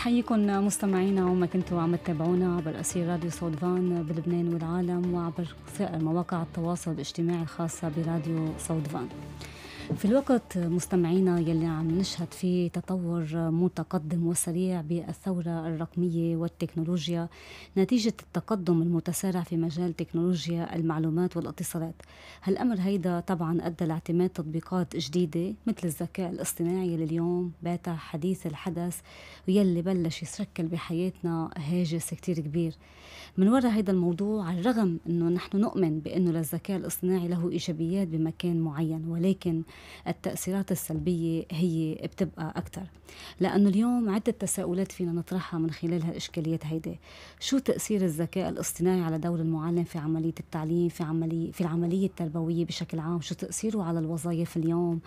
بنحييكم مستمعينا وما كنتوا عم تتابعونا عبر اسير راديو صوت فان بلبنان والعالم وعبر سائر مواقع التواصل الاجتماعي الخاصة براديو صوت فان. في الوقت مستمعينا يلي عم نشهد فيه تطور متقدم وسريع بالثورة الرقمية والتكنولوجيا نتيجة التقدم المتسارع في مجال تكنولوجيا المعلومات والاتصالات هالأمر هيدا طبعا أدى لاعتماد تطبيقات جديدة مثل الذكاء الاصطناعي اللي اليوم بات حديث الحدث ويلي بلش يشكل بحياتنا هاجس كتير كبير من وراء هيدا الموضوع على الرغم أنه نحن نؤمن بأنه للذكاء الاصطناعي له إيجابيات بمكان معين ولكن التأثيرات السلبية هي بتبقى أكثر لأنه اليوم عدة تساؤلات فينا نطرحها من خلال هالإشكاليات هيدي شو تأثير الذكاء الاصطناعي على دور المعلم في عملية التعليم في عملية في العملية التربوية بشكل عام شو تأثيره على الوظائف اليوم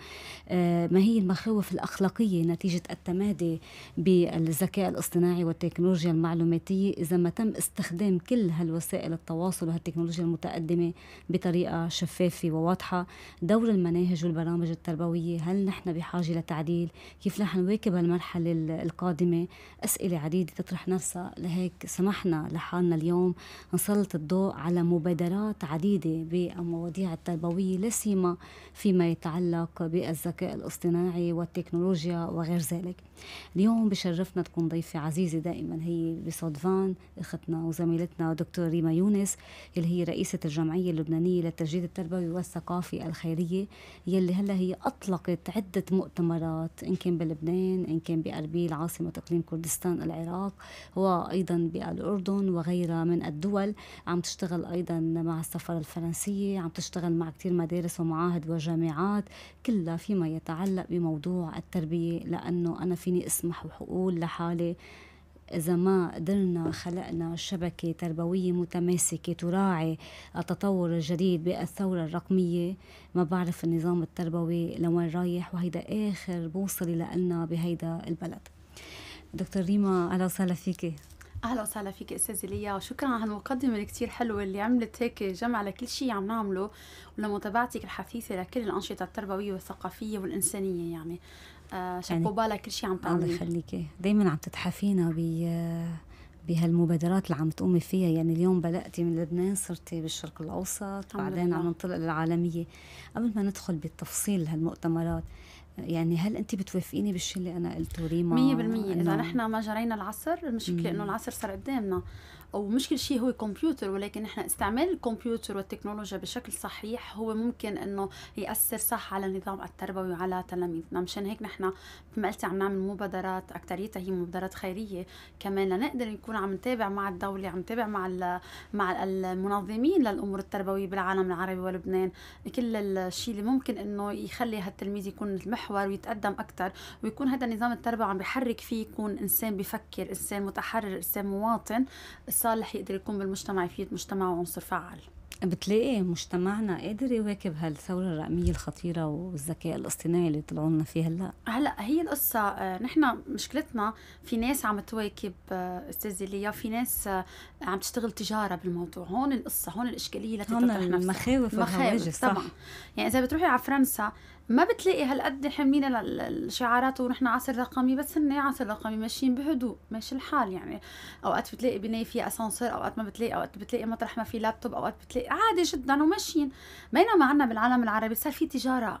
آه ما هي المخاوف الأخلاقية نتيجة التمادي بالذكاء الاصطناعي والتكنولوجيا المعلوماتية إذا ما تم استخدام كل هالوسائل التواصل وهالتكنولوجيا المتقدمة بطريقة شفافة وواضحة دور المناهج والبرامج البرامج التربوية هل نحن بحاجة لتعديل كيف رح نواكب المرحلة القادمة أسئلة عديدة تطرح نفسها لهيك سمحنا لحالنا اليوم نسلط الضوء على مبادرات عديدة بالمواضيع التربوية لا سيما فيما يتعلق بالذكاء الاصطناعي والتكنولوجيا وغير ذلك اليوم بشرفنا تكون ضيفة عزيزة دائما هي بصدفان اختنا وزميلتنا دكتور ريما يونس اللي هي رئيسة الجمعية اللبنانية للتجديد التربوي والثقافي الخيرية يلي هلا هي اطلقت عده مؤتمرات ان كان بلبنان ان كان باربيل عاصمه اقليم كردستان العراق وايضا بالاردن وغيرها من الدول عم تشتغل ايضا مع السفاره الفرنسيه عم تشتغل مع كثير مدارس ومعاهد وجامعات كلها فيما يتعلق بموضوع التربيه لانه انا فيني اسمح وحقول لحالي إذا ما قدرنا خلقنا شبكة تربوية متماسكة تراعي التطور الجديد بالثورة الرقمية ما بعرف النظام التربوي لوين رايح وهيدا آخر بوصل لنا بهيدا البلد دكتور ريما أهلا وسهلا فيكي اهلا وسهلا فيك استاذه ليا وشكرا على هالمقدمه الكتير حلوه اللي عملت هيك جمع لكل شيء عم نعمله ولمتابعتك الحثيثه لكل الانشطه التربويه والثقافيه والانسانيه يعني آه شابو يعني بالك كل شيء عم تعمليه الله يخليكي دائما عم تتحفينا ب آه، بهالمبادرات اللي عم تقومي فيها يعني اليوم بدأتي من لبنان صرتي بالشرق الأوسط بعدين عم ننطلق للعالمية قبل ما ندخل بالتفصيل هالمؤتمرات يعني هل انت بتوافقيني بالشيء اللي انا قلته ريما 100% اذا نحن ما جرينا العصر المشكله انه العصر صار قدامنا ومش كل شيء هو كمبيوتر ولكن احنا استعمال الكمبيوتر والتكنولوجيا بشكل صحيح هو ممكن انه ياثر صح على النظام التربوي وعلى تلاميذنا مشان هيك نحن مثل قلتي عم نعمل مبادرات اكثريتها هي مبادرات خيريه كمان لنقدر نكون عم نتابع مع الدوله عم نتابع مع مع المنظمين للامور التربويه بالعالم العربي ولبنان كل الشيء اللي ممكن انه يخلي هالتلميذ يكون المحور ويتقدم اكثر ويكون هذا النظام التربوي عم بحرك فيه يكون انسان بفكر انسان متحرر انسان مواطن صالح يقدر يكون بالمجتمع يفيد مجتمعه وعنصر فعال بتلاقي مجتمعنا قادر يواكب هالثوره الرقميه الخطيره والذكاء الاصطناعي اللي طلعوا لنا فيه هلا هلا هي القصه آه، نحن مشكلتنا في ناس عم تواكب آه، استاذه ليا في ناس آه، عم تشتغل تجاره بالموضوع هون القصه هون الاشكاليه اللي هون المخاوف والهواجس طبعا يعني اذا بتروحي على فرنسا ما بتلاقي هالقد حمينا الشعارات ونحن عصر رقمي بس هن عصر رقمي ماشيين بهدوء ماشي الحال يعني اوقات بتلاقي بنايه فيها اسانسير اوقات ما بتلاقي اوقات بتلاقي مطرح ما في لابتوب اوقات بتلاقي عادي جدا وماشيين بينما عنا بالعالم العربي صار في تجاره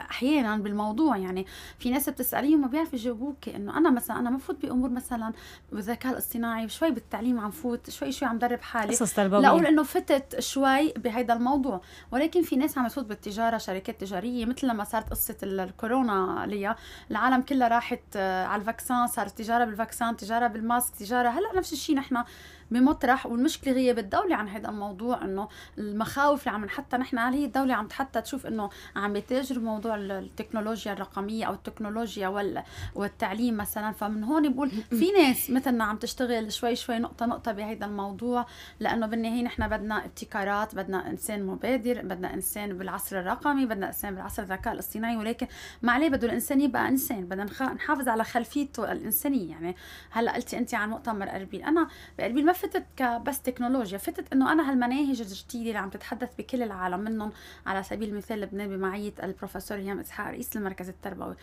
احيانا بالموضوع يعني في ناس بتساليهم ما بيعرفوا يجاوبوك انه انا مثلا انا مفوت بفوت بامور مثلا بالذكاء الاصطناعي شوي بالتعليم عم فوت شوي شوي عم درب حالي قصص تربويه لاقول انه فتت شوي بهذا الموضوع ولكن في ناس عم تفوت بالتجاره شركات تجاريه مثل لما صارت قصه الكورونا ليا العالم كلها راحت على الفاكسان صارت تجاره بالفاكسان تجاره بالماسك تجاره هلا نفس الشيء نحن بمطرح والمشكله غياب الدوله عن هذا الموضوع انه المخاوف اللي عم نحطها نحن هل هي الدوله عم حتى تشوف انه عم يتاجروا بموضوع التكنولوجيا الرقميه او التكنولوجيا وال والتعليم مثلا فمن هون بقول في ناس مثلنا عم تشتغل شوي شوي نقطه نقطه بهذا الموضوع لانه بالنهايه نحن بدنا ابتكارات بدنا انسان مبادر بدنا انسان بالعصر الرقمي بدنا انسان بالعصر الذكاء الاصطناعي ولكن ما عليه بده الانسان يبقى انسان بدنا نحافظ على خلفيته الانسانيه يعني هلا قلتي انت عن مؤتمر اربيل انا باربيل ما في فتت كبس تكنولوجيا فتت انه انا هالمناهج الجديده اللي عم تتحدث بكل العالم منهم على سبيل المثال لبنان بمعيه البروفيسور هيام اسحاق رئيس المركز التربوي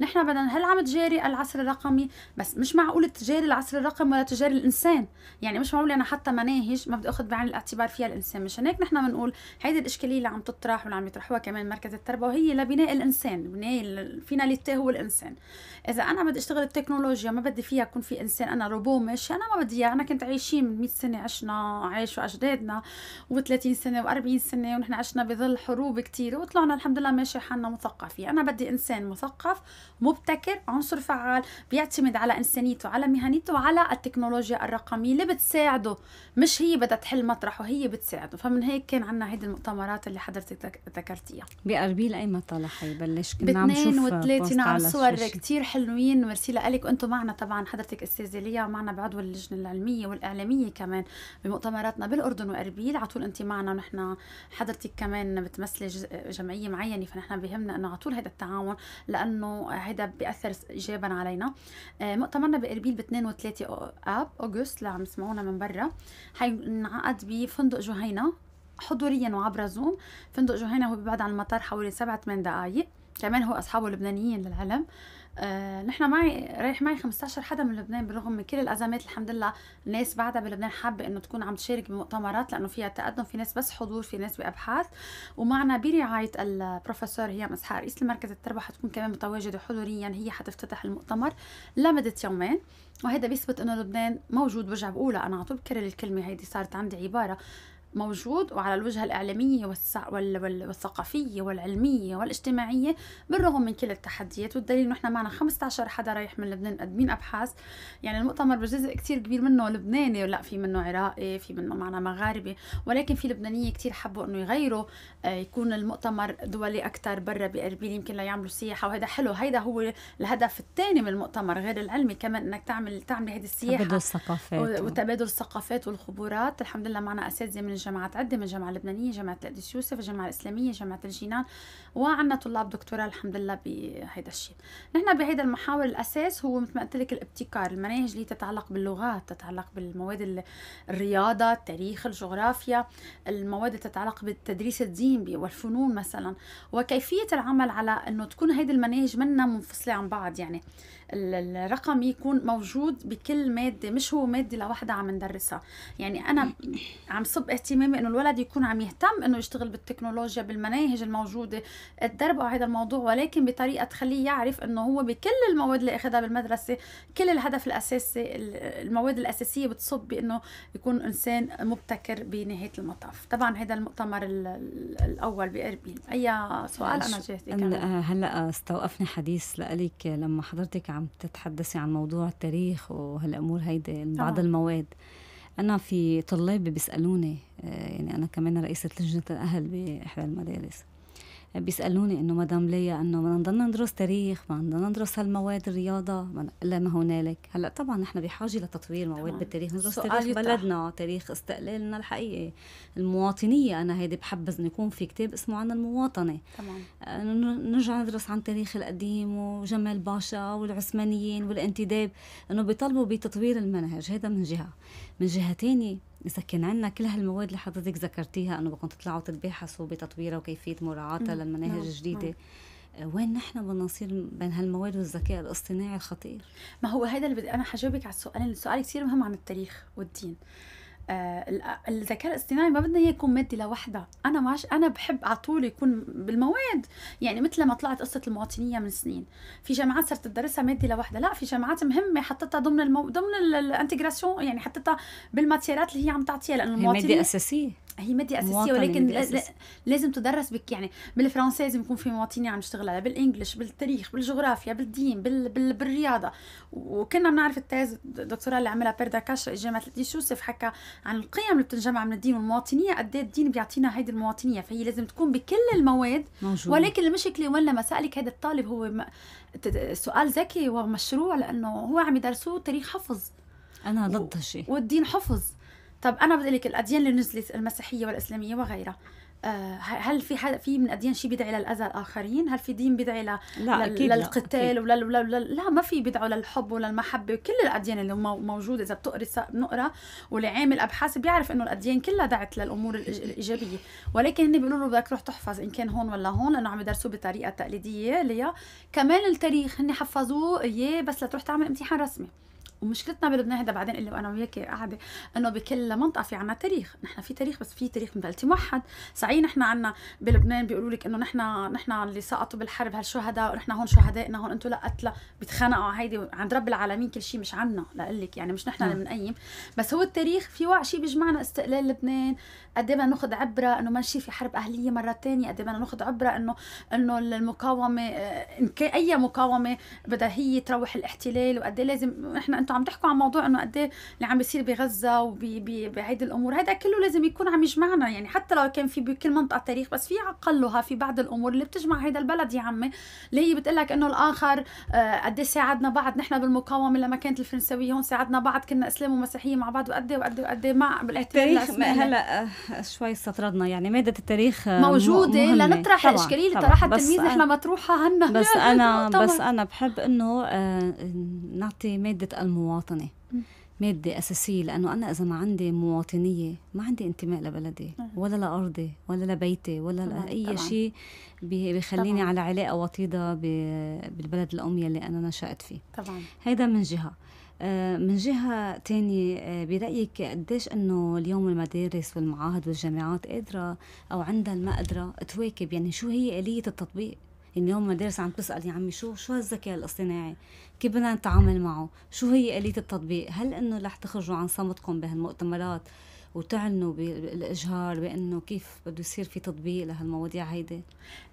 نحن بدنا هل عم تجاري العصر الرقمي بس مش معقول تجاري العصر الرقمي ولا تجاري الانسان يعني مش معقول انا حتى مناهج ما بدي اخذ بعين الاعتبار فيها الانسان مشان هيك نحن بنقول هيدي الاشكاليه اللي عم تطرح واللي عم يطرحوها كمان مركز التربيه وهي لبناء الانسان بناء الفيناليتي هو الانسان اذا انا بدي اشتغل التكنولوجيا ما بدي فيها يكون في انسان انا روبو ماشي انا ما بدي اياه انا كنت عايشين من 100 سنه عشنا عاشوا اجدادنا و30 سنه و40 سنه ونحن عشنا بظل حروب كثير وطلعنا الحمد لله ماشي حالنا مثقفين انا بدي انسان مثقف مبتكر عنصر فعال بيعتمد على إنسانيته على مهنيته وعلى التكنولوجيا الرقمية اللي بتساعده مش هي بدها تحل مطرحه هي بتساعده فمن هيك كان عندنا هيدي المؤتمرات اللي حضرتك ذكرتيها بأربيل أي مطلع حيبلش كنا عم نشوف وثلاثة نعم صور كثير حلوين ميرسي لك وانتم معنا طبعا حضرتك استاذه ليا معنا بعضو اللجنه العلميه والاعلاميه كمان بمؤتمراتنا بالاردن واربيل على طول انت معنا ونحن حضرتك كمان بتمثلي جمعيه معينه فنحن بهمنا انه على طول هذا التعاون لانه هذا بياثر ايجابا علينا آه، مؤتمرنا باربيل ب 2 و 3 اب اوغست اللي عم يسمعونا من برا حينعقد بفندق جهينه حضوريا وعبر زوم فندق جهينه هو ببعد عن المطار حوالي 7 8 دقائق كمان هو اصحابه لبنانيين للعلم آه آه، نحن معي رايح معي 15 حدا من لبنان بالرغم من كل الازمات الحمد لله الناس بعدها بلبنان حابه انه تكون عم تشارك بمؤتمرات لانه فيها تقدم في ناس بس حضور في ناس بابحاث ومعنا برعايه البروفيسور هيام اسحاق رئيس المركز التربه حتكون كمان متواجده حضوريا هي حتفتتح المؤتمر لمده يومين وهذا بيثبت انه لبنان موجود برجع بقولها انا على طول بكرر الكلمه هيدي صارت عندي عباره موجود وعلى الوجهة الإعلامية والثقافية والعلمية والاجتماعية بالرغم من كل التحديات والدليل نحن معنا 15 حدا رايح من لبنان مقدمين أبحاث يعني المؤتمر بجزء كتير كبير منه لبناني ولا في منه عراقي في منه معنا مغاربي ولكن في لبنانية كتير حبوا إنه يغيروا آه، يكون المؤتمر دولي أكتر برا بأربيل يمكن ليعملوا سياحة وهذا حلو هيدا هو الهدف الثاني من المؤتمر غير العلمي كمان إنك تعمل تعمل هذه السياحة تبادل الثقافات وتبادل الثقافات والخبرات الحمد لله معنا أساتذة من الجامعات عدة من الجامعة اللبنانية جامعة القديس يوسف الجامعة الإسلامية جامعة الجنان وعنا طلاب دكتوراه الحمد لله بهيدا الشيء نحن بهيدا المحاور الأساس هو مثل ما قلت لك الابتكار المناهج اللي تتعلق باللغات تتعلق بالمواد الرياضة التاريخ الجغرافيا المواد اللي تتعلق بالتدريس الدين والفنون مثلا وكيفية العمل على أنه تكون هيدي المناهج منا منفصلة عن بعض يعني الرقم يكون موجود بكل ماده مش هو ماده لوحدها عم ندرسها يعني انا عم صب اهتمامي انه الولد يكون عم يهتم انه يشتغل بالتكنولوجيا بالمناهج الموجوده تدربه على هذا الموضوع ولكن بطريقه تخليه يعرف انه هو بكل المواد اللي اخذها بالمدرسه كل الهدف الاساسي المواد الاساسيه بتصب بانه يكون انسان مبتكر بنهايه المطاف طبعا هذا المؤتمر الاول باربيل اي سؤال انا جاهزه هلا هلا استوقفني حديث لك لما حضرتك عم تتحدثي عن موضوع التاريخ وهالامور هيدي بعض آه. المواد انا في طلاب بيسالوني آه، يعني انا كمان رئيسه لجنه الاهل باحدى المدارس بيسالوني انه مدام ليا انه بدنا نضلنا ندرس تاريخ ما بدنا ندرس هالمواد الرياضه الا ما هنالك هلا طبعا نحن بحاجه لتطوير مواد بالتاريخ ندرس تاريخ يطرح. بلدنا تاريخ استقلالنا الحقيقي المواطنيه انا هيدي بحبذ انه يكون في كتاب اسمه عن المواطنه تمام آه، نرجع ندرس عن تاريخ القديم وجمال باشا والعثمانيين والانتداب انه بيطالبوا بتطوير المنهج هذا من جهه من جهه ثانيه نسكن عنا كل هالمواد اللي حضرتك ذكرتيها انه بدكم تطلعوا تبحثوا بتطويرها وكيفيه مراعاتها للمناهج نعم، نعم. الجديدة وين نحن بدنا نصير بين هالمواد والذكاء الاصطناعي الخطير؟ ما هو هذا اللي بدي انا حجاوبك على السؤال السؤال كثير مهم عن التاريخ والدين آه الذكاء الاصطناعي ما بدنا اياه يكون ماده لوحده انا معش انا بحب على طول يكون بالمواد يعني مثل ما طلعت قصه المواطنيه من سنين في جامعات صرت تدرسها ماده لوحده لا في جامعات مهمه حطتها ضمن المو... ضمن الانتجراسيون يعني حطتها بالماتيرات اللي هي عم تعطيها لانه المواطنيه ماده اساسيه هي ماده اساسيه ولكن لازم تدرس بك يعني بالفرنسي لازم يكون في مواطنين عم يشتغل عليها بالانجلش بالتاريخ بالجغرافيا بالدين بال... بال... بالرياضه وكنا بنعرف التاز الدكتوره اللي عملها بيردا كاش جامعه يوسف حكى عن القيم اللي بتنجمع من الدين والمواطنيه قد إيه الدين بيعطينا هيدي المواطنيه فهي لازم تكون بكل المواد موجود. ولكن المشكله ولا مسالك هذا الطالب هو م... سؤال ذكي ومشروع لانه هو عم يدرسوه تاريخ حفظ انا ضد هالشيء والدين حفظ طب انا بدي لك الاديان اللي نزلت المسيحيه والاسلاميه وغيرها آه، هل في حد في من اديان شيء بيدعي للاذى الاخرين؟ هل في دين بيدعي ل... لا أكيد للقتال لا. لا ما في بيدعوا للحب وللمحبه كل الاديان اللي موجوده اذا بتقري بنقرا واللي عامل ابحاث بيعرف انه الاديان كلها دعت للامور الايجابيه ولكن هن بيقولوا له بدك تروح تحفظ ان كان هون ولا هون لانه عم يدرسوه بطريقه تقليديه ليا كمان التاريخ هن حفظوه اياه بس لتروح تعمل امتحان رسمي ومشكلتنا بلبنان هذا بعدين اللي انا وياك قاعده انه بكل منطقه في عنا تاريخ نحن في تاريخ بس في تاريخ مبلتي موحد صحيح نحن عنا بلبنان بيقولوا لك انه نحن نحن اللي سقطوا بالحرب هالشهداء ونحن هون شهدائنا هون انتم لا قتلى بيتخانقوا هيدي عند رب العالمين كل شيء مش عنا لقلك يعني مش نحن اللي نعم. بنقيم بس هو التاريخ في وقع شيء بيجمعنا استقلال لبنان قد ما إيه ناخذ عبره انه ماشي في حرب اهليه مره ثانيه قد ما إيه ناخذ عبره انه انه المقاومه آه، ان كان اي مقاومه بدها هي تروح الاحتلال وقد إيه لازم احنا انتم عم تحكوا عن موضوع انه قد اللي عم بيصير بغزه وبهيدي الامور هذا كله لازم يكون عم يجمعنا يعني حتى لو كان في بكل منطقه تاريخ بس في عقلها في بعض الامور اللي بتجمع هذا البلد يا عمي اللي هي بتقول لك انه الاخر آه، قد ساعدنا بعض نحن بالمقاومه لما كانت الفرنساويه هون ساعدنا بعض كنا اسلام ومسيحيه مع بعض وقد وقد وقد ما بالاحتلال هلا آه، شوي استطردنا يعني مادة التاريخ آه، موجودة مهمة. لنطرح الإشكالية اللي طرحها التلميذ نحن مطروحة عنا بس أنا بس أنا بحب إنه آه، نعطي مادة المواطنة مادة أساسية لأنه أنا إذا ما عندي مواطنية ما عندي انتماء لبلدي ولا لأرضي ولا لبيتي ولا طبعاً لأي شيء بيخليني طبعاً. على علاقة وطيدة بالبلد الأم يلي أنا نشأت فيه طبعا هيدا من جهة آه، من جهة تانية آه، برأيك قديش أنه اليوم المدارس والمعاهد والجامعات قادرة أو عندها المقدرة تواكب يعني شو هي آلية التطبيق يعني اليوم المدارس عم تسأل يا عمي شو شو الذكاء الاصطناعي كيف بدنا نتعامل معه شو هي آلية التطبيق هل أنه رح تخرجوا عن صمتكم بهالمؤتمرات وتعنوا بالإجهار بأنه كيف بده يصير في تطبيق لهالمواضيع هيدي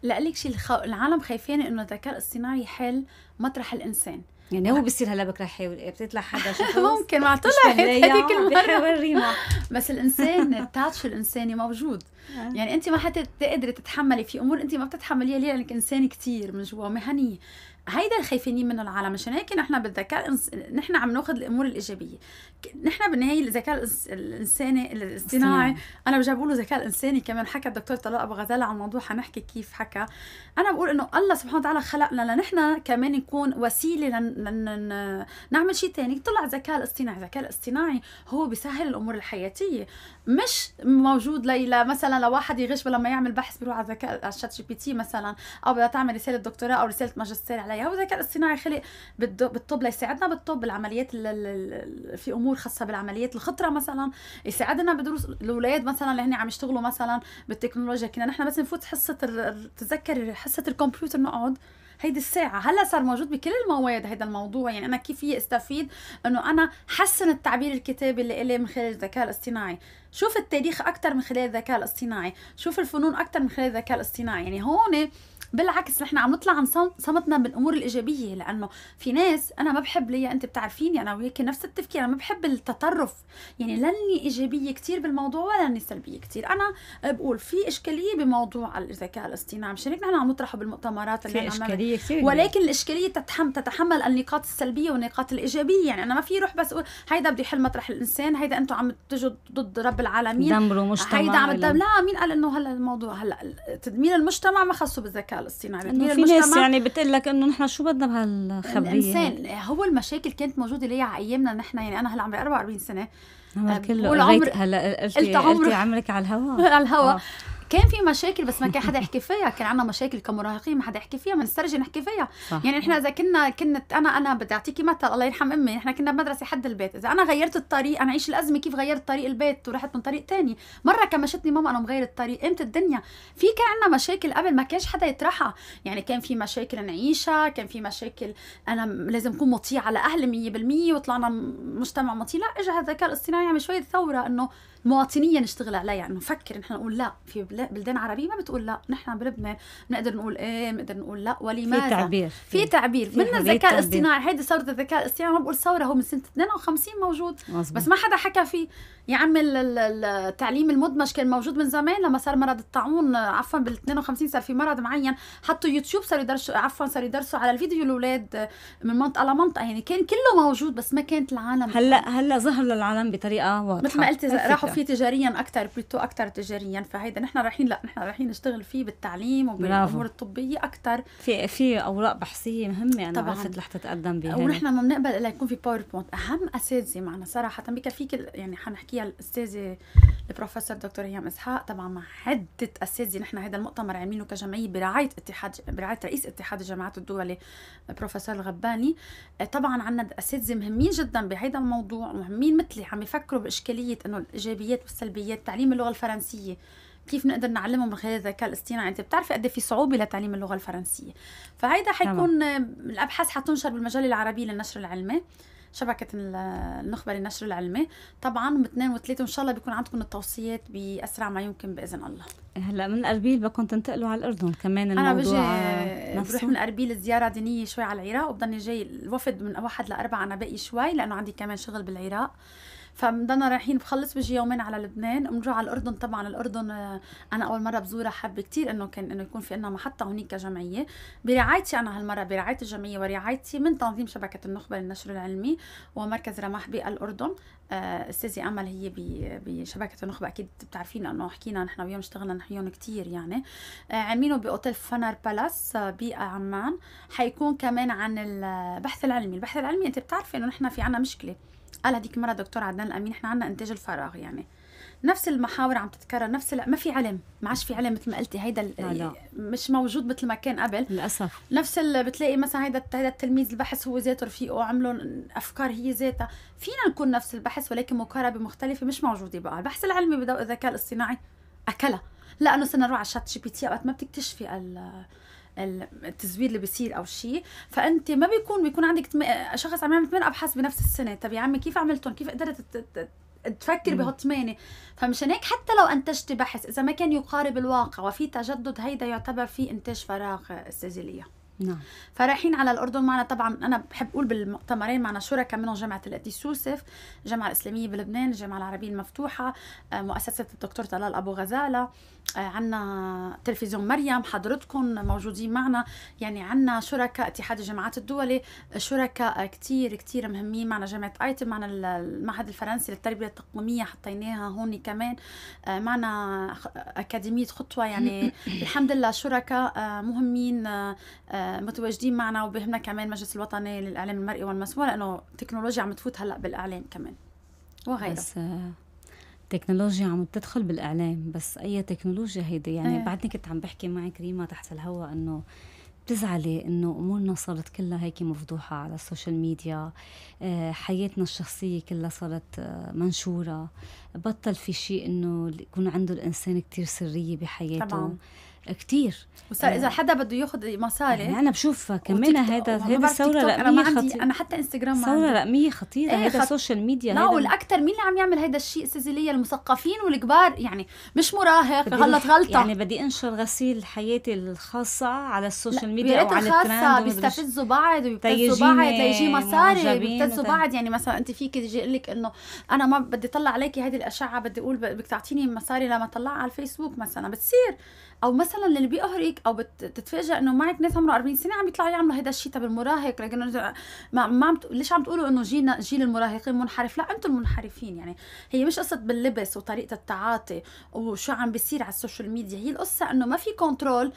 لقلك شيء الخو... العالم خايفين أنه الذكاء الاصطناعي يحل مطرح الإنسان يعني هو بصير هلا بكره يحاول إيه، بتطلع حدا شخص ممكن ما طلعت هذيك المره بس الانسان التاتش الانساني موجود آه. يعني انت ما حتقدري تتحملي في امور انت ما بتتحمليها ليه لانك انسان كثير من جوا مهنيه هيدا الخايفين منه العالم مشان هيك نحن بالذكاء نحن عم ناخذ الامور الايجابيه نحن بالنهايه الذكاء الانساني الاصطناعي انا بجاوب له ذكاء الانساني كمان حكى الدكتور طلال ابو غزاله عن الموضوع حنحكي كيف حكى انا بقول انه الله سبحانه وتعالى خلقنا لنحن كمان نكون وسيله لن... لن... نعمل شيء ثاني طلع الذكاء الاصطناعي الذكاء الاصطناعي هو بيسهل الامور الحياتيه مش موجود لي مثلا لواحد يغش لما يعمل بحث بيروح على الذكاء على الشات جي بي تي مثلا او بدها تعمل رساله دكتوراه او رساله ماجستير عليها هو الذكاء الاصطناعي خلق بالطب ليساعدنا بالطب العمليات اللي في امور امور خاصه بالعمليات الخطره مثلا يساعدنا بدروس الاولاد مثلا اللي هن عم يشتغلوا مثلا بالتكنولوجيا كنا نحن بس نفوت حصه تذكر حصه الكمبيوتر نقعد هيدي الساعة هلا صار موجود بكل المواد هيدا الموضوع يعني أنا كيف استفيد إنه أنا حسن التعبير الكتابي اللي إلي من خلال الذكاء الاصطناعي شوف التاريخ أكثر من خلال الذكاء الاصطناعي شوف الفنون أكثر من خلال الذكاء الاصطناعي يعني هون بالعكس نحن عم نطلع عن صمتنا بالامور الايجابيه لانه في ناس انا ما بحب ليا انت بتعرفيني انا وهيك نفس التفكير انا ما بحب التطرف يعني لاني ايجابيه كثير بالموضوع ولا اني سلبيه كثير انا بقول في اشكاليه بموضوع الذكاء الاصطناعي مشان هيك نحن عم نطرحه بالمؤتمرات اللي في اشكاليه كثير ولكن الاشكاليه تتحمل تتحمل النقاط السلبيه والنقاط الايجابيه يعني انا ما في روح بس اقول هيدا بده يحل مطرح الانسان هيدا انتم عم تجوا ضد رب العالمين دمروا مجتمع هيدا عم لا مين قال انه هلا الموضوع هلا تدمير المجتمع ما خصه بالذكاء على الاصطناعي في ناس يعني بتقول لك انه نحن شو بدنا بهالخبريه الانسان هو المشاكل كانت موجوده اللي على ايامنا نحن يعني انا هلا عمري 44 سنه عمر آه، كله قلت هلا قلتي عمرك على الهواء على الهواء آه. كان في مشاكل بس ما كان حدا يحكي فيها كان عندنا مشاكل كمراهقين ما حدا يحكي فيها بنسترجي نحكي فيها صح. يعني احنا اذا كنا كنت انا انا بدي اعطيكي مثل الله يرحم امي احنا كنا بمدرسه حد البيت اذا انا غيرت الطريق انا عيش الازمه كيف غيرت طريق البيت ورحت من طريق تاني مره كمشتني ماما انا مغير الطريق قامت الدنيا في كان عندنا مشاكل قبل ما كانش حدا يطرحها يعني كان في مشاكل نعيشها كان في مشاكل انا لازم اكون مطيعه لاهلي 100% وطلعنا مجتمع مطيع لا اجى هذا الذكاء الاصطناعي عمل شويه ثوره انه مواطنيا نشتغل عليها يعني نفكر نحن نقول لا في بلدان عربيه ما بتقول لا نحن بلبنان بنقدر نقول ايه بنقدر نقول لا ولماذا في تعبير في تعبير من الذكاء الاصطناعي هيدي ثوره الذكاء الاصطناعي ما بقول ثوره هو من سنه 52 موجود مزبوط. بس ما حدا حكى فيه يا عم التعليم المدمج كان موجود من زمان لما صار مرض الطاعون عفوا بال 52 صار في مرض معين حطوا يوتيوب صاروا يدرسوا عفوا صاروا يدرسوا على الفيديو الاولاد من منطقه لمنطقه يعني كان كله موجود بس ما كانت العالم هلا هلا ظهر للعالم بطريقه واضحه مثل ما قلتي راحوا في تجاريا اكثر بلوتو اكثر تجاريا فهيدا نحن رايحين لا نحن رايحين نشتغل فيه بالتعليم وبالامور الطبيه اكثر في في اوراق بحثيه مهمه انا عرفت رح تتقدم بها ونحن ما بنقبل الا يكون في باوربوينت اهم اساتذه معنا صراحه بكفيك يعني حنحكيها الاستاذه البروفيسور دكتور هيام اسحاق طبعا مع عده اساتذه نحن هذا المؤتمر عاملينه كجمعيه برعايه اتحاد برعايه رئيس اتحاد الجامعات الدولي البروفيسور الغباني آه، طبعا عندنا اساتذه مهمين جدا بهذا الموضوع مهمين مثلي عم يفكروا باشكاليه انه الايجابيه الايجابيات والسلبيات تعليم اللغه الفرنسيه كيف نقدر نعلمهم من خلال الذكاء الاصطناعي انت بتعرفي قد إيه في صعوبه لتعليم اللغه الفرنسيه فهيدا حيكون الابحاث حتنشر بالمجله العربيه للنشر العلمي شبكة النخبة للنشر العلمي طبعا من اثنين وثلاثة وان شاء الله بيكون عندكم التوصيات بأسرع ما يمكن بإذن الله هلا من أربيل بكم تنتقلوا على الأردن كمان الموضوع أنا بجي بروح من أربيل زيارة دينية شوي على العراق وبضلني جاي الوفد من واحد لأربعة أنا باقي شوي لأنه عندي كمان شغل بالعراق فبنضلنا رايحين بخلص بيجي يومين على لبنان بنروح على الاردن طبعا الاردن آه، انا اول مره بزورها حابه كثير انه كان انه يكون في عندنا محطه هناك جمعيه برعايتي انا هالمره برعايه الجمعيه ورعايتي من تنظيم شبكه النخبه للنشر العلمي ومركز رماح بالاردن آه، استاذي امل هي بشبكه النخبه اكيد بتعرفين لانه حكينا نحن وياهم اشتغلنا نحن كثير يعني آه، عاملينه باوتيل فنر بالاس بعمان حيكون كمان عن البحث العلمي البحث العلمي انت بتعرفي انه نحن في عنا مشكله قال هديك المره دكتور عدنان الامين احنا عندنا انتاج الفراغ يعني نفس المحاور عم تتكرر نفس ما في علم ما عادش في علم مثل ما قلتي هيدا مش موجود مثل ما كان قبل للاسف نفس بتلاقي مثلا هيدا هيدا التلميذ البحث هو ذاته رفيقه عملوا افكار هي ذاتها فينا نكون نفس البحث ولكن مقاربه مختلفه مش موجوده بقى البحث العلمي بدو الذكاء الاصطناعي اكلها لانه صرنا نروح على شات جي بي تي اوقات ما بتكتشفي التزويد اللي بيصير او شيء فانت ما بيكون بيكون عندك شخص عم يعمل ثمان ابحاث بنفس السنه طب يا عمي كيف عملتهم كيف قدرت تفكر بهالثمانية فمشان هيك حتى لو انتجتي بحث اذا ما كان يقارب الواقع وفي تجدد هيدا يعتبر في انتاج فراغ استاذ نعم فرايحين على الاردن معنا طبعا انا بحب اقول بالمؤتمرين معنا شركاء منهم جامعه القديس يوسف الجامعه الاسلاميه بلبنان الجامعه العربيه المفتوحه آه، مؤسسه الدكتور طلال ابو غزاله آه، عنا تلفزيون مريم حضرتكم موجودين معنا يعني عنا شركاء اتحاد الجامعات الدولي شركاء كتير كتير مهمين معنا جامعة ايتم معنا المعهد الفرنسي للتربية التقويمية حطيناها هون كمان آه، معنا أكاديمية خطوة يعني الحمد لله شركاء مهمين متواجدين معنا وبهمنا كمان مجلس الوطني للاعلام المرئي والمسموع لانه التكنولوجيا عم تفوت هلا بالاعلام كمان وغيره بس آه، التكنولوجيا عم تدخل بالاعلام بس اي تكنولوجيا هيدي يعني ايه. بعدني كنت عم بحكي معك ريما تحت الهوا انه بتزعلي انه امورنا صارت كلها هيك مفضوحه على السوشيال ميديا آه، حياتنا الشخصيه كلها صارت آه، منشوره بطل في شيء انه يكون عنده الانسان كتير سريه بحياته طبعا. كتير وصار اذا آه. حدا بده ياخذ مصاري يعني انا بشوف كمان هذا هذا الثوره الرقميه خطيره انا حتى انستغرام ثوره رقميه خطيره ايه هذا خط... السوشيال ميديا لا والاكثر مين اللي عم يعمل هذا الشيء استاذ المثقفين والكبار يعني مش مراهق غلط غلطه يعني بدي انشر غسيل حياتي الخاصه على السوشيال ميديا او على الترند بيستفزوا بعض وبيبتزوا بعض ليجي مصاري بيبتزوا بعض يعني مثلا انت فيك تجي لك انه انا ما بدي اطلع عليكي هذه الاشعه بدي اقول بدك تعطيني مصاري لما اطلعها على الفيسبوك مثلا بتصير او مثلا اللي بيقهرك او بتتفاجئ انه معك ناس عمره 40 سنه عم يطلعوا يعملوا هذا الشيء تبع المراهق لكن ما, ما عم ليش عم تقولوا انه جيلنا جيل المراهقين منحرف لا انتم المنحرفين يعني هي مش قصه باللبس وطريقه التعاطي وشو عم بيصير على السوشيال ميديا هي القصه انه ما في كنترول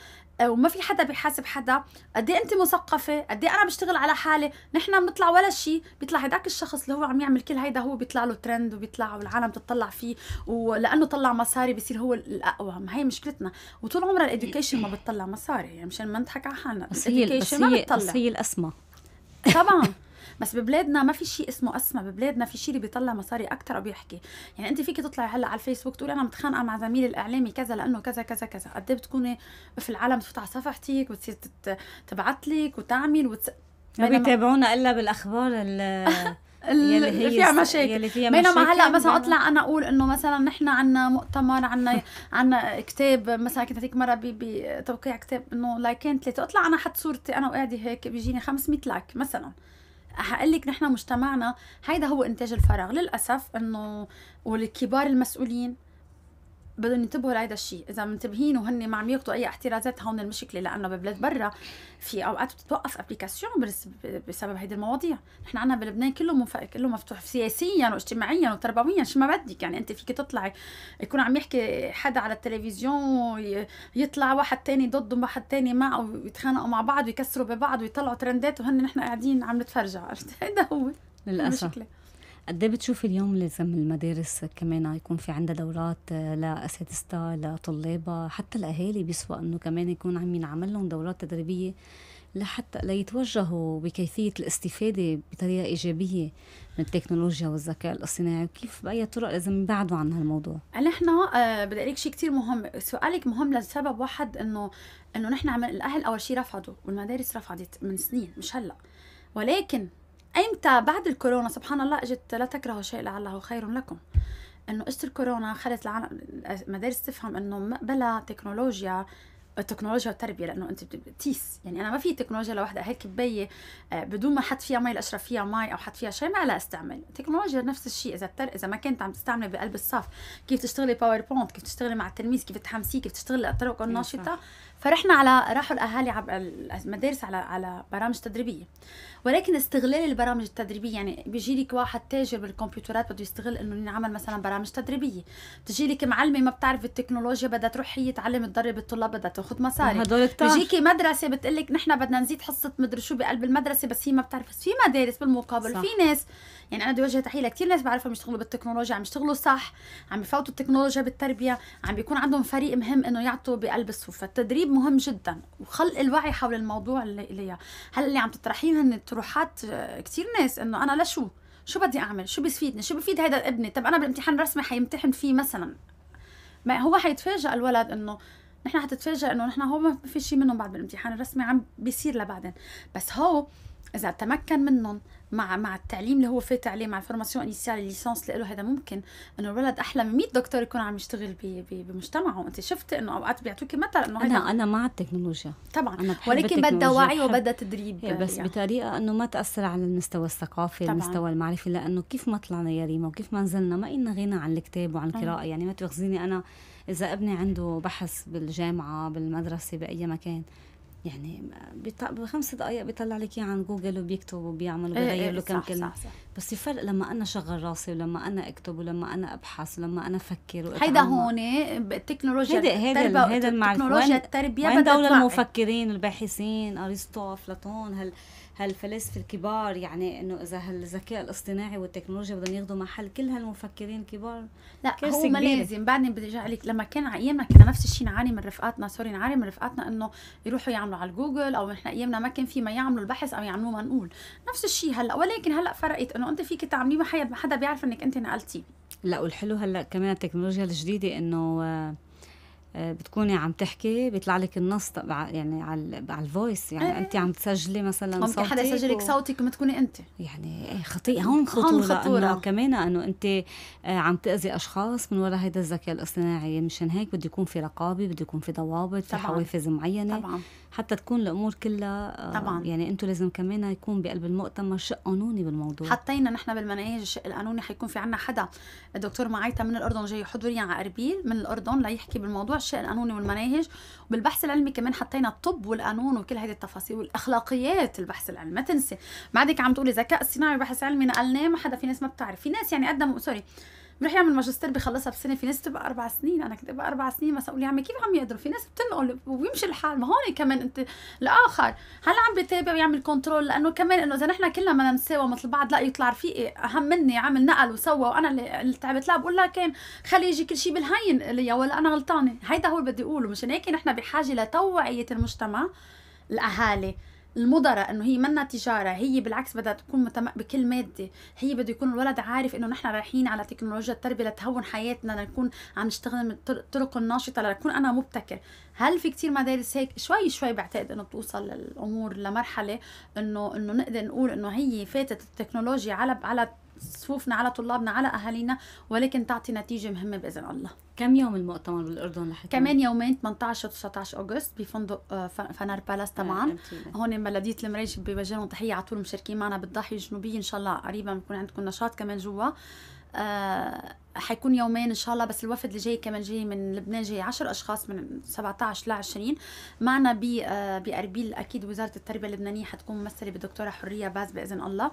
وما في حدا بيحاسب حدا قد ايه انت مثقفه قد ايه انا بشتغل على حالي نحن بنطلع ولا شيء بيطلع هداك الشخص اللي هو عم يعمل كل هيدا هو بيطلع له ترند وبيطلع والعالم بتطلع فيه ولانه طلع مصاري بصير هو الاقوى ما هي مشكلتنا وطول عمرها الاديوكيشن ما بتطلع مصاري يعني مشان ما نضحك على حالنا بس هي بس هي الاسمى طبعا بس ببلادنا ما في شيء اسمه اسمى ببلادنا في شيء اللي بيطلع مصاري اكثر او بيحكي يعني انت فيكي تطلعي هلا على الفيسبوك تقولي انا متخانقه مع زميلي الاعلامي كذا لانه كذا كذا كذا قد إيه بتكوني في العالم تفوت على صفحتك وتصير تبعت لك وتعمل وتس... ما بيتابعونا الا بالاخبار اللي فيها مشاكل اللي فيها بينما هلا مثلا اطلع انا اقول انه مثلا نحن عنا مؤتمر عنا عنا كتاب مثلا كنت هذيك مره بتوقيع كتاب انه لايكين ثلاثه اطلع انا احط صورتي انا وقاعده هيك بيجيني 500 لايك مثلا هقول لك نحن مجتمعنا هيدا هو انتاج الفراغ للاسف انه والكبار المسؤولين بدهم ينتبهوا لهيدا الشيء اذا منتبهين وهن ما عم ياخذوا اي احترازات هون المشكله لانه ببلاد برا في اوقات بتتوقف ابلكاسيون بسبب هيدي المواضيع نحن عنا بلبنان كله منف... كله مفتوح سياسيا واجتماعيا وتربويا شو ما بدك يعني انت فيك تطلعي يكون عم يحكي حدا على التلفزيون يطلع واحد تاني ضد وواحد تاني معه ويتخانقوا مع بعض ويكسروا ببعض ويطلعوا ترندات وهن نحن قاعدين عم نتفرجع عرفتي؟ هيدا هو للاسف المشكله قد إيه بتشوف اليوم لازم المدارس كمان يكون في عندها دورات آه، لأساتذتها لطلابها حتى الأهالي بيسوى أنه كمان يكون عم ينعمل لهم دورات تدريبية لحتى ليتوجهوا بكيفية الاستفادة بطريقة إيجابية من التكنولوجيا والذكاء الاصطناعي وكيف بأي طرق لازم يبعدوا عن هالموضوع نحن آه، بدي أقول شيء كثير مهم سؤالك مهم لسبب واحد إنه إنه نحن الأهل أول شيء رفضوا والمدارس رفضت من سنين مش هلأ ولكن ايمتى بعد الكورونا سبحان الله اجت لا تكرهوا شيء لعله خير لكم انه اجت الكورونا خلت العالم المدارس تفهم انه بلا تكنولوجيا التكنولوجيا والتربيه لانه انت بتيس يعني انا ما في تكنولوجيا لوحدها هيك كبايه آه، بدون ما حط فيها مي الاشرب فيها مي او حط فيها شيء ما لها استعمل التكنولوجيا نفس الشيء اذا بتر... اذا ما كنت عم تستعملي بقلب الصف كيف تشتغلي باوربوينت كيف تشتغلي مع التلميذ كيف تحمسيه كيف تشتغلي الطرق الناشطه فرحنا على راحوا الاهالي على المدارس على على برامج تدريبيه ولكن استغلال البرامج التدريبيه يعني بيجي لك واحد تاجر بالكمبيوترات بده يستغل انه ينعمل مثلا برامج تدريبيه بتجي لك معلمه ما بتعرف التكنولوجيا بدها تروح هي تعلم تدرب الطلاب بدها تاخذ مصاري بيجيكي مدرسه بتقول لك نحن بدنا نزيد حصه مدري شو بقلب المدرسه بس هي ما بتعرف بس في مدارس بالمقابل صح. في ناس يعني انا بدي وجه تحيه لكثير ناس بعرفهم يشتغلوا بالتكنولوجيا عم يشتغلوا صح عم يفوتوا التكنولوجيا بالتربيه عم بيكون عندهم فريق مهم انه يعطوا بقلب السوق فالتدريب مهم جدا وخلق الوعي حول الموضوع اللي, اللي هلا اللي عم تطرحيه هن طروحات آه، كثير ناس انه انا لشو شو بدي اعمل شو بيفيدني شو بفيد هذا ابني طب انا بالامتحان الرسمي حيمتحن فيه مثلا ما هو حيتفاجئ الولد انه نحن حتتفاجئ انه نحن هو ما في شيء منهم بعد بالامتحان الرسمي عم بيصير لبعدين بس هو اذا تمكن منهم مع مع التعليم اللي هو فات عليه مع الفورماسيون انيسيال الليسانس اللي له هذا ممكن انه الولد احلى من 100 دكتور يكون عم يشتغل بي بي بمجتمعه انت شفتي انه اوقات بيعطوكي مثل انه انا انا مع التكنولوجيا طبعا أنا ولكن بدها وعي وبدها تدريب إيه، بس يعني. بطريقه انه ما تاثر على المستوى الثقافي طبعاً. المستوى المعرفي لانه كيف ما طلعنا يا ريما وكيف ما نزلنا ما إلنا غنى عن الكتاب وعن آه. القراءه يعني ما تاخذيني انا اذا ابني عنده بحث بالجامعه بالمدرسه باي مكان يعني بخمس دقائق بيطلع لك اياه عن جوجل وبيكتب وبيعمل إيه، إيه، وبيغير له كم كلمه صح صح. بس الفرق لما انا شغل راسي ولما انا اكتب ولما انا ابحث ولما انا افكر هيدا هون التكنولوجيا هيدا هيدا هيدا التكنولوجيا التربيه وين دور المفكرين الباحثين ارسطو افلاطون هل هالفلاسفه الكبار يعني انه اذا هالذكاء الاصطناعي والتكنولوجيا بدهم ياخذوا محل كل هالمفكرين الكبار لا هو ما لازم بعدني ارجع لك لما كان ايامنا كنا نفس الشيء نعاني من رفقاتنا سوري نعاني من رفقاتنا انه يروحوا يعملوا على الجوجل او نحن ايامنا ما كان في ما يعملوا البحث او يعملوه منقول نفس الشيء هلا ولكن هلا فرقت انه انت فيك تعمليه ما حدا بيعرف انك انت نقلتي لا والحلو هلا كمان التكنولوجيا الجديده انه آه، آه، بتكوني عم تحكي بيطلع لك النص تبع يعني على على الفويس يعني ايه. انت عم تسجلي مثلا ممكن صوتك حدا يسجلك و... صوتك ما تكوني انت يعني إيه، خطيئه هون خطوره هون خطوره إنه كمان انه انت آه، عم تاذي اشخاص من وراء هذا الذكاء الاصطناعي مشان هيك بده يكون في رقابه بده يكون في ضوابط في حوافز معينه طبعا حتى تكون الامور كلها آه، طبعا يعني انتم لازم كمان يكون بقلب المؤتمر شق قانوني بالموضوع حطينا نحن بالمناهج الشق القانوني حيكون في عنا حدا الدكتور معيطه من الاردن جاي حضوريا على اربيل من الاردن ليحكي بالموضوع الشق القانوني والمناهج وبالبحث العلمي كمان حطينا الطب والقانون وكل هذه التفاصيل والاخلاقيات البحث العلمي ما تنسي بعدك عم تقولي ذكاء اصطناعي بحث علمي نقلناه ما حدا في ناس ما بتعرف في ناس يعني قدموا سوري بيروح يعمل ماجستير بيخلصها بسنه في ناس بتبقى اربع سنين انا كنت بقى اربع سنين مثلا اقول يا عمي كيف عم يقدروا في ناس بتنقل ويمشي الحال ما هون كمان انت الاخر هل عم بيتابع ويعمل كنترول لانه كمان انه اذا نحن كلنا بدنا نساوي مثل بعض لا يطلع رفيقي اهم مني عمل نقل وسوى وانا اللي تعبت لا بقول لها إيه، كان خلي يجي كل شيء بالهين ليا ولا انا غلطانه هيدا هو اللي بدي اقوله مشان هيك نحن بحاجه لتوعيه المجتمع الاهالي المدراء انه هي منا تجاره هي بالعكس بدها تكون بكل ماده هي بده يكون الولد عارف انه نحن رايحين على تكنولوجيا التربيه لتهون حياتنا لنكون عم نشتغل من الطرق الناشطه لنكون انا مبتكر هل في كتير مدارس هيك شوي شوي بعتقد انه بتوصل الامور لمرحله انه انه نقدر نقول انه هي فاتت التكنولوجيا على على صفوفنا على طلابنا على اهالينا ولكن تعطي نتيجه مهمه باذن الله كم يوم المؤتمر بالاردن لحتى كمان يومين 18 و 19 اغسطس بفندق آه، فنار بالاس طبعا نعم، هون بلديه المريج بوجه لهم تحيه على طول مشاركين معنا بالضاحيه الجنوبيه ان شاء الله قريبا بكون عندكم نشاط كمان جوا آه، حيكون يومين ان شاء الله بس الوفد اللي جاي كمان جاي من لبنان جاي 10 اشخاص من 17 ل 20 معنا ب آه، باربيل اكيد وزاره التربيه اللبنانيه حتكون ممثله بالدكتوره حريه باز باذن الله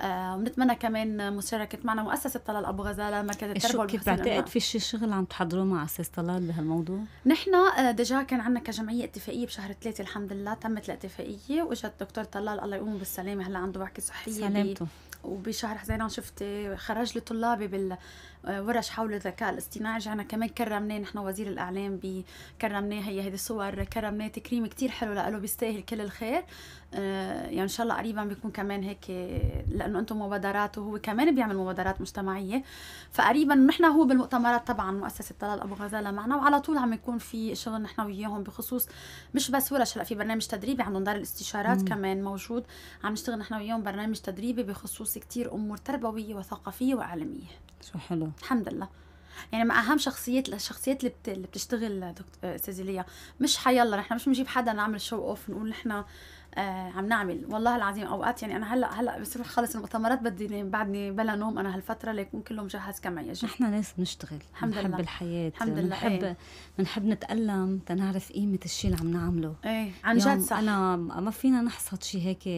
آه، ونتمنى كمان مشاركه معنا مؤسسه طلال ابو غزاله مركز التربيه كيف بتعتقد في شيء شغل عم تحضروه مع اساس طلال بهالموضوع؟ نحن ديجا كان عندنا كجمعيه اتفاقيه بشهر ثلاثه الحمد لله تمت الاتفاقيه واجت الدكتور طلال الله يقوم بالسلامه هلا عنده وعكه صحيه سلامته وبشهر حزيران شفت خرج لطلابي بالورش آه، حول الذكاء الاصطناعي رجعنا كمان كرمناه نحن وزير الاعلام بكرمناه هي هذه الصور كرمناه تكريم كتير حلو لإله بيستاهل كل الخير آه، يعني ان شاء الله قريبا بيكون كمان هيك لانه انتم مبادرات وهو كمان بيعمل مبادرات مجتمعيه فقريبا نحن هو بالمؤتمرات طبعا مؤسسه طلال ابو غزاله معنا وعلى طول عم يكون في شغل نحن وياهم بخصوص مش بس ورش هلا في برنامج تدريبي عندهم دار الاستشارات مم. كمان موجود عم نشتغل نحن وياهم برنامج تدريبي بخصوص كتير امور تربويه وثقافيه واعلاميه شو حلو الحمد لله يعني مع اهم شخصيات الشخصيات اللي, بتشتغل دكتور آه، استاذ مش حيلا نحن مش بنجيب حدا نعمل شو اوف نقول نحن آه عم نعمل والله العظيم اوقات يعني انا هلا هلا بصير خلص المؤتمرات بدي يعني بعدني بلا نوم انا هالفتره ليكون كله مجهز كما يجب نحن ناس بنشتغل الحمد لله بنحب الحياه الحمد لله بنحب ايه. بنحب نتالم تنعرف قيمه الشيء اللي عم نعمله ايه عن جد صح انا ما فينا نحصد شيء هيك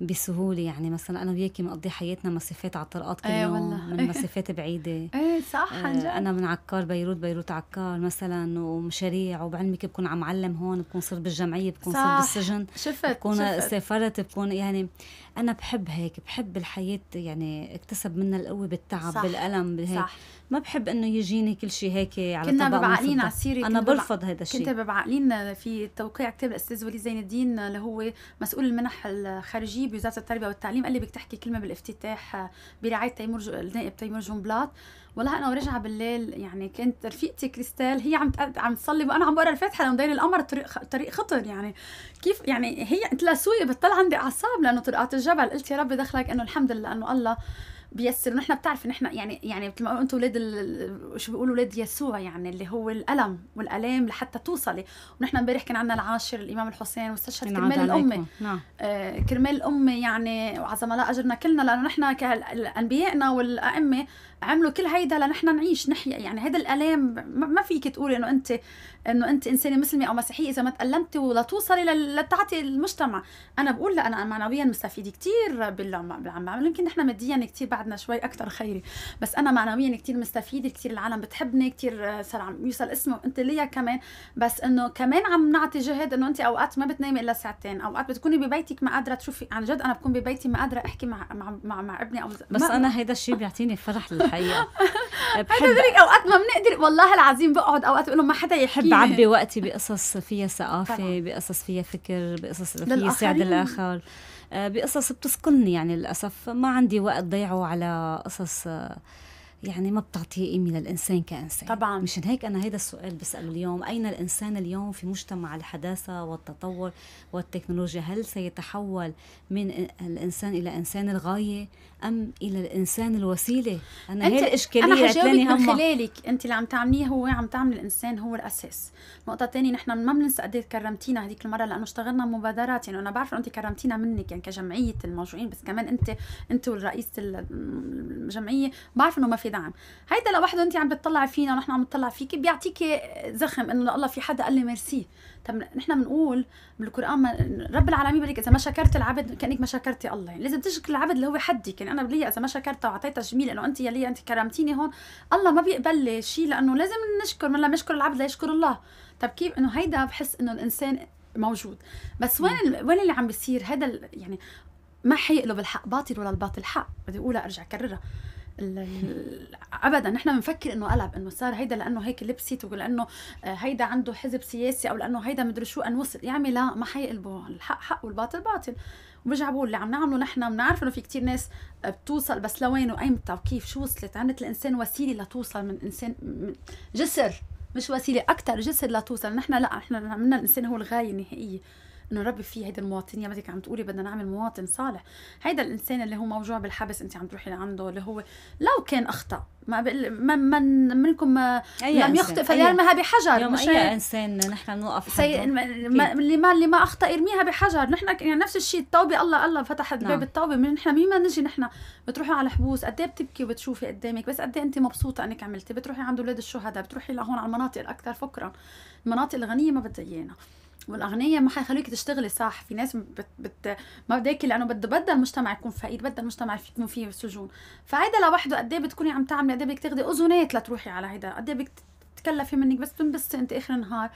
بسهوله يعني مثلا انا وياكي مقضي حياتنا مسافات على الطرقات كل إيه، يوم والله. من إيه. مسافات بعيده ايه صح آه، عن جد انا من عكار بيروت بيروت عكار مثلا ومشاريع وبعلمك بكون عم علم هون بكون صرت بالجمعيه بكون صرت بالسجن شفت بكون سافرت بكون يعني انا بحب هيك بحب الحياه يعني اكتسب منها القوه بالتعب صح بالالم بهيك صح ما بحب انه يجيني كل شيء هيك على كنا ببعقلين على السيره انا برفض هذا الشيء كنت ببعقلين في توقيع كتاب الاستاذ وليد زين الدين اللي هو مسؤول المنح الخارجيه بوزاره التربيه والتعليم قال لي بدك تحكي كلمه بالافتتاح برعايه تيمور النائب تيمور جنبلاط والله انا ورجعه بالليل يعني كانت رفيقتي كريستال هي عم عم تصلي وانا عم بقرا الفاتحه لانه داير القمر طريق خطر يعني كيف يعني هي قلت لها سوي بتطلع عندي اعصاب لانه طرقات الجبل قلت يا ربي دخلك انه الحمد لله انه الله بيسر نحن بتعرف ان احنا يعني يعني مثل ما انتم اولاد شو بيقولوا اولاد يسوع يعني اللي هو الالم والالام لحتى توصلي ونحن امبارح كان عندنا العاشر الامام الحسين واستشهد كرمال الامه نعم. آه كرمال الامه يعني وعظم الله اجرنا كلنا لانه نحن كانبيائنا والائمه عملوا كل هيدا لنحن نعيش نحيا يعني هذا الالام ما فيك تقولي انه انت انه انت انسانه مسلمه او مسيحيه اذا ما تالمتي ولتوصلي لتعطي المجتمع انا بقول لا انا معنويا مستفيده كثير باللي عم بعمله يمكن نحن ماديا كثير بعدنا شوي اكثر خيري بس انا معنويا كثير مستفيده كثير العالم بتحبني كثير صار عم يوصل اسمه وانت ليا كمان بس انه كمان عم نعطي جهد انه انت اوقات ما بتنامي الا ساعتين اوقات بتكوني ببيتك ما قادره تشوفي عن جد انا بكون ببيتي ما قادره احكي مع مع مع, مع ابني او بس انا هيدا الشيء بيعطيني فرح الحقيقه بحب بدك اوقات ما بنقدر والله العظيم بقعد اوقات بقول ما حدا يحب بحب اعبي وقتي بقصص فيها ثقافه بقصص فيها فكر بقصص فيها سعد الاخر آه، بقصص بتسكنني يعني للاسف ما عندي وقت ضيعه على قصص آه، يعني ما بتعطي قيمه للانسان كانسان طبعا مشان هيك انا هذا السؤال بساله اليوم اين الانسان اليوم في مجتمع الحداثه والتطور والتكنولوجيا هل سيتحول من الانسان الى انسان الغايه ام الى الانسان الوسيله انا هي الاشكاليه الثانيه هم من خلالك انت اللي عم تعمليه هو عم تعمل الانسان هو الاساس نقطه ثانيه نحن ما بننسى قد إيه كرمتينا هذيك المره لانه اشتغلنا مبادرات يعني انا بعرف انت كرمتينا منك يعني كجمعيه الموجودين بس كمان انت انت والرئيس الجمعيه بعرف انه ما في دعم هيدا لوحده انت عم بتطلعي فينا ونحن عم نطلع فيك بيعطيكي زخم انه الله في حدا قال لي ميرسي طب نحن بنقول بالقران رب العالمين بيقول لك اذا ما شكرت العبد كانك ما شكرتي الله يعني لازم تشكر العبد اللي هو حدك يعني انا بلي اذا ما شكرتها واعطيتها جميل انه انت يا لي انت كرمتيني هون الله ما بيقبل لي شيء لانه لازم نشكر من لما يشكر العبد لا يشكر الله طب كيف انه هيدا بحس انه الانسان موجود بس وين وين اللي عم بيصير هذا يعني ما حيقلب الحق باطل ولا الباطل حق بدي اقولها ارجع اكررها ابدا نحن بنفكر انه قلب انه صار هيدا لانه هيك لبست ولانه آه، هيدا عنده حزب سياسي او لانه هيدا مدري شو ان وصل يعني لا ما حيقلبوا الحق حق والباطل باطل وبرجع بقول اللي عم نعمله نحن بنعرف انه في كتير ناس آه، بتوصل بس لوين وايمتى وكيف شو وصلت عملت الانسان وسيله لتوصل من انسان من جسر مش وسيله اكثر جسر لتوصل نحن لا نحن عملنا الانسان هو الغايه النهائيه انه ربي فيه هيدا المواطن يا متك عم تقولي بدنا نعمل مواطن صالح هيدا الانسان اللي هو موجوع بالحبس انت عم تروحي لعنده اللي هو لو كان اخطا ما من من منكم ما لم يخطئ فليرمها بحجر مش اي انسان نحن بنوقف سي... ما... اللي ما اللي ما اخطا ارميها بحجر نحن يعني نفس الشيء التوبه الله الله فتح نعم. باب التوبه من نحن مين ما نجي نحن بتروحي على الحبوس قد إيه بتبكي وبتشوفي قدامك بس قد إيه انت مبسوطه انك عملتي بتروحي عند اولاد الشهداء بتروحي لهون على المناطق الاكثر فقرا المناطق الغنيه ما بدها ايانا والاغنياء ما حيخلوك تشتغلي صح في ناس بت بت ما بدك لانه بده بده المجتمع يكون فقير بده المجتمع يكون فيه سجون فهيدا لوحده قد ايه بتكوني عم تعملي قد ايه بدك تاخذي اذونات لتروحي على هيدا قد ايه بدك تتكلفي منك بس تنبسطي انت اخر النهار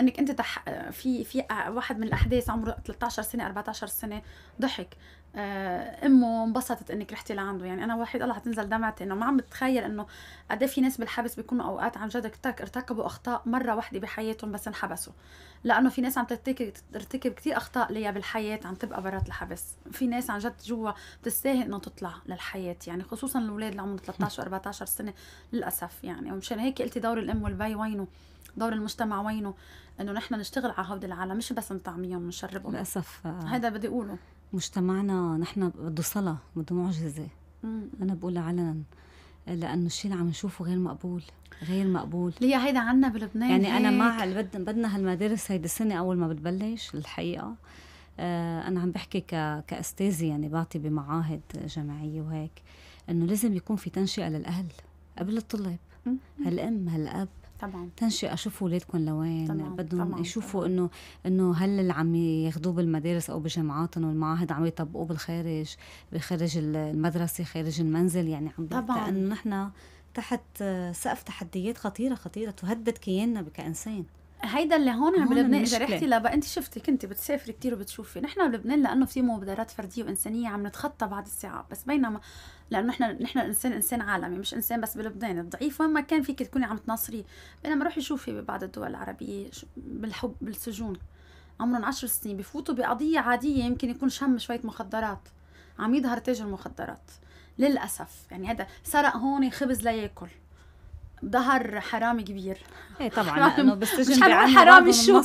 انك انت تح... في في واحد من الاحداث عمره 13 سنه 14 سنه ضحك آه، امه انبسطت انك رحتي لعنده يعني انا واحد الله حتنزل دمعتي انه ما عم بتخيل انه قد إيه في ناس بالحبس بيكونوا اوقات عن جد ارتكبوا اخطاء مره واحده بحياتهم بس انحبسوا لانه في ناس عم ترتكب كثير اخطاء ليا بالحياه عم تبقى برات الحبس في ناس عن جد جوا بتستاهل انه تطلع للحياه يعني خصوصا الاولاد اللي عمرهم 13 و14 سنه للاسف يعني ومشان هيك قلتي دور الام والبي وينه دور المجتمع وينه انه نحن نشتغل على هودي العالم مش بس نطعميهم ونشربهم للاسف هذا آه. بدي اقوله مجتمعنا نحن بده صلاه بده معجزه مم. انا بقولها علنا لانه الشيء اللي عم نشوفه غير مقبول غير مقبول ليه هيدا عنا بلبنان يعني انا مع بدنا هالمدارس هيدي السنه اول ما بتبلش الحقيقه آه، انا عم بحكي ك... كاستاذه يعني بعطي بمعاهد جامعيه وهيك انه لازم يكون في تنشئه للاهل قبل الطلاب هالام هالاب طبعا تنشئه شوفوا اولادكم لوين بدهم يشوفوا انه انه هل اللي عم ياخذوه بالمدارس او بجامعاتهم والمعاهد عم يطبقوه بالخارج بخارج المدرسه خارج المنزل يعني عم طبعا انه نحن تحت سقف تحديات خطيره خطيره تهدد كياننا كانسان هيدا اللي هون عم بلبنان اذا رحتي لبا انت شفتي كنت بتسافري كثير وبتشوفي نحن بلبنان لانه في مبادرات فرديه وانسانيه عم نتخطى بعض الصعاب بس بينما لانه نحن نحن الانسان انسان عالمي مش انسان بس بلبنان الضعيف وين ما كان فيك تكوني عم تناصريه بينما روحي شوفي ببعض الدول العربيه بالحب بالسجون عمرهم عشر سنين بفوتوا بقضيه عاديه يمكن يكون شم شويه مخدرات عم يظهر تاجر مخدرات للاسف يعني هذا سرق هون خبز لا ظهر حرامي كبير ايه طبعا لانه بالسجن مش حنقول حرامي شو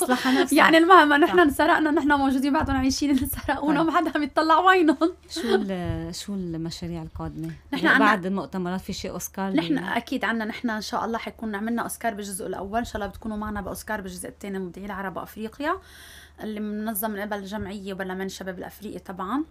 يعني المهم نحن انسرقنا نحن موجودين بعدهم عايشين انسرقونا طيب. ما حدا عم يطلع وينهم شو شو المشاريع القادمه؟ نحن بعد المؤتمرات في شيء اوسكار نحن اكيد عندنا نحن ان شاء الله حيكون عملنا اوسكار بالجزء الاول ان شاء الله بتكونوا معنا باوسكار بالجزء الثاني مبدعي العرب افريقيا اللي منظم من قبل جمعيه وبرلمان الشباب الافريقي طبعا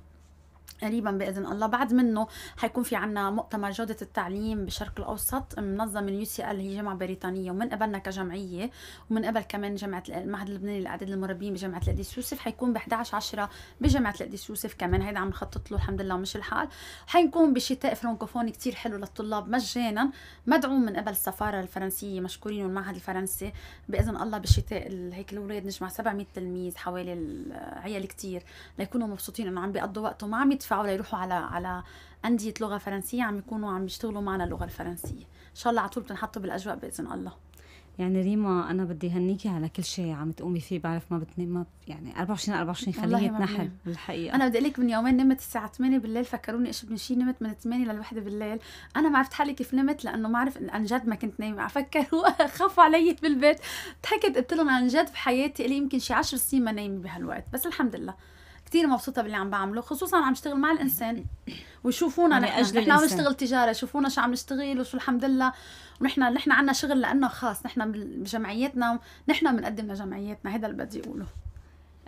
قريبا باذن الله بعد منه حيكون في عنا مؤتمر جوده التعليم بالشرق الاوسط منظم اليو سي ال هي جامعه بريطانيه ومن قبلنا كجمعيه ومن قبل كمان جامعه المعهد اللبناني لاعداد المربين بجامعه القديس يوسف حيكون ب 11 10 بجامعه القديس يوسف كمان هيدا عم نخطط له الحمد لله مش الحال حيكون بشتاء فرانكوفوني كثير حلو للطلاب مجانا مدعوم من قبل السفاره الفرنسيه مشكورين والمعهد الفرنسي باذن الله بالشتاء هيك الاولاد نجمع 700 تلميذ حوالي العيال كثير ليكونوا مبسوطين انه عم بيقضوا وقتهم ما عم يدفعوا ليروحوا على على انديه لغه فرنسيه عم يكونوا عم يشتغلوا معنا اللغه الفرنسيه ان شاء الله على طول بتنحطوا بالاجواء باذن الله يعني ريما انا بدي هنيكي على كل شيء عم تقومي فيه بعرف ما بتنام ما يعني 24 24 خليه تنحل بالحقيقه انا بدي اقول لك من يومين نمت الساعه 8 بالليل فكروني ايش بنشي نمت من 8 للوحده 1 بالليل انا ما عرفت حالي كيف نمت لانه ما عرف عن جد ما كنت نايمه فكروا خافوا علي بالبيت ضحكت قلت لهم عن جد بحياتي لي يمكن شي 10 سنين ما نايمه بهالوقت بس الحمد لله كثير مبسوطه باللي عم بعمله خصوصا عم اشتغل مع الانسان ويشوفونا نحن أجل نحن عم نشتغل تجاره يشوفونا شو عم نشتغل وشو الحمد لله ونحن نحن عندنا شغل لانه خاص نحن بجمعيتنا نحن بنقدم لجمعيتنا هذا اللي بدي اقوله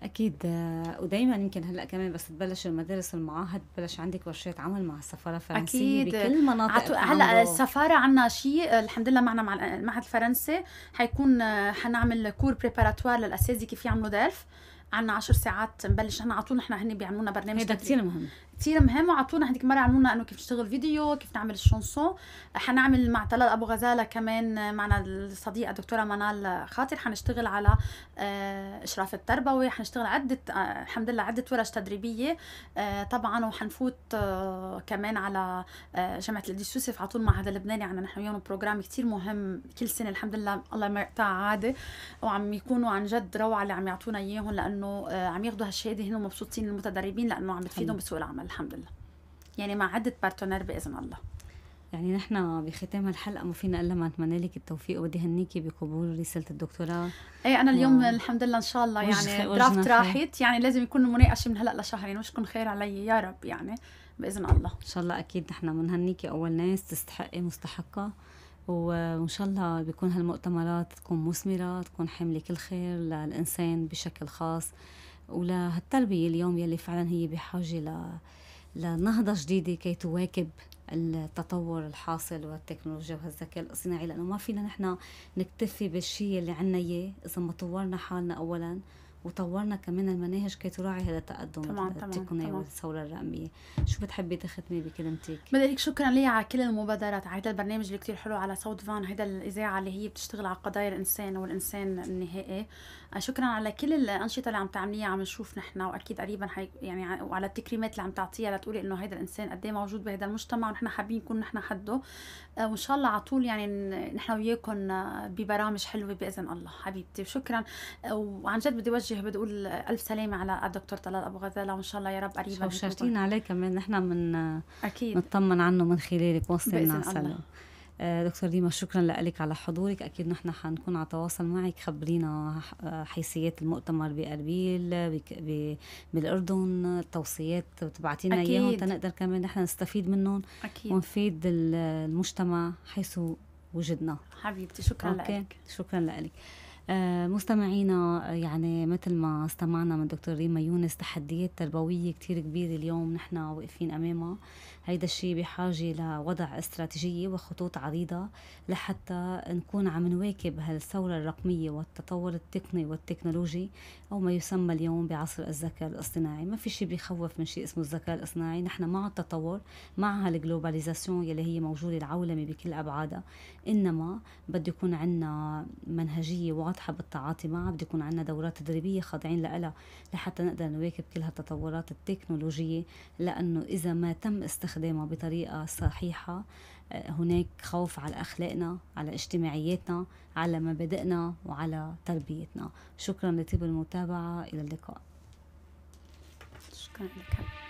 اكيد آه، ودائما يمكن هلا كمان بس تبلش المدارس المعاهد بلش عندك ورشات عمل مع السفاره الفرنسيه أكيد. بكل مناطق عطو... هلا السفاره عندنا شيء الحمد لله معنا مع المعهد الفرنسي حيكون آه، حنعمل كور بريباراتوار للاساتذه كيف يعملوا دلف عنا 10 ساعات نبلش هن على طول نحن هن بيعملونا برنامج هذا كثير مهم كثير مهم وعطونا هذيك المره علمونا انه كيف نشتغل فيديو كيف نعمل الشونسون حنعمل مع طلال ابو غزاله كمان معنا الصديقه الدكتوره منال خاطر حنشتغل على آه، اشراف التربوي حنشتغل عده آه، الحمد لله عده ورش تدريبيه آه، طبعا وحنفوت كمان على جامعه القديس يوسف على طول معهد اللبناني عنا نحن وياهم بروجرام كثير مهم كل سنه الحمد لله الله ما يقطع عاده وعم يكونوا عن جد روعه اللي عم يعطونا اياهم لانه عم ياخذوا هالشهاده هنا ومبسوطين المتدربين لانه عم بتفيدهم بسوق العمل الحمد لله يعني مع عده بارتنر باذن الله يعني نحن بختام الحلقه ما فينا الا ما نتمنى لك التوفيق وبدي هنيكي بقبول رساله الدكتوراه ايه انا اليوم و... الحمد لله ان شاء الله يعني درافت راحت يعني لازم يكون المناقشه من هلا لشهرين وشكون خير علي يا رب يعني باذن الله ان شاء الله اكيد نحن بنهنيكي اول ناس تستحقي مستحقة وان شاء الله بيكون هالمؤتمرات تكون مثمره تكون حامله كل خير للانسان بشكل خاص ولهالتربية اليوم يلي فعلا هي بحاجة ل... لنهضة جديدة كي تواكب التطور الحاصل والتكنولوجيا وهالذكاء الاصطناعي لأنه ما فينا نحن نكتفي بالشيء اللي عنا إياه إذا ما طورنا حالنا أولا وطورنا كمان المناهج كي تراعي هذا التقدم طبعاً التقني والثوره الرقميه شو بتحبي تختمي بكلمتك بدي لك شكرا لي على كل المبادرات على هذا البرنامج اللي كتير حلو على صوت فان هذا الاذاعه اللي هي بتشتغل على قضايا الانسان والانسان النهائي شكرا على كل الانشطه اللي عم تعمليها عم نشوف نحن واكيد قريبا حي يعني وعلى التكريمات اللي عم تعطيها لتقولي انه هيدا الانسان قد إيه موجود بهذا المجتمع ونحن حابين نكون نحن حده آه، وان شاء الله على طول يعني نحن وياكم آه، ببرامج حلوه باذن الله حبيبتي وشكرا آه، وعن جد بدي اوجه بدي اقول الف سلامه على الدكتور طلال ابو غزاله وان شاء الله يا رب قريبا وشرفتينا عليه كمان نحن من اكيد نطمن عنه من خلالك وصلنا على آه، دكتور ديما شكرا لك على حضورك اكيد نحن حنكون على تواصل معك خبرينا حيثيات المؤتمر باربيل بالاردن التوصيات بتبعتينا اياهم تنقدر كمان نحن نستفيد منهم أكيد. ونفيد المجتمع حيث وجدنا حبيبتي شكرا لك شكرا لك آه، مستمعينا يعني مثل ما استمعنا من دكتور ريما يونس تحديات تربوية كثير كبيرة اليوم نحن واقفين أمامها هيدا الشيء بحاجة لوضع استراتيجية وخطوط عريضة لحتى نكون عم نواكب هالثورة الرقمية والتطور التقني والتكنولوجي أو ما يسمى اليوم بعصر الذكاء الاصطناعي ما في شيء بيخوف من شيء اسمه الذكاء الاصطناعي نحن مع التطور مع هالجلوباليزاسيون يلي هي موجودة العولمة بكل أبعادها إنما بده يكون عندنا منهجية واضحة بالتعاطي معها بده يكون عندنا دورات تدريبية خاضعين لها لحتى نقدر نواكب كل هالتطورات التكنولوجية لأنه إذا ما تم استخدام مستخدمة بطريقة صحيحة آه، هناك خوف على أخلاقنا على اجتماعياتنا على مبادئنا وعلى تربيتنا شكرا لطيب المتابعة إلى اللقاء شكرا لك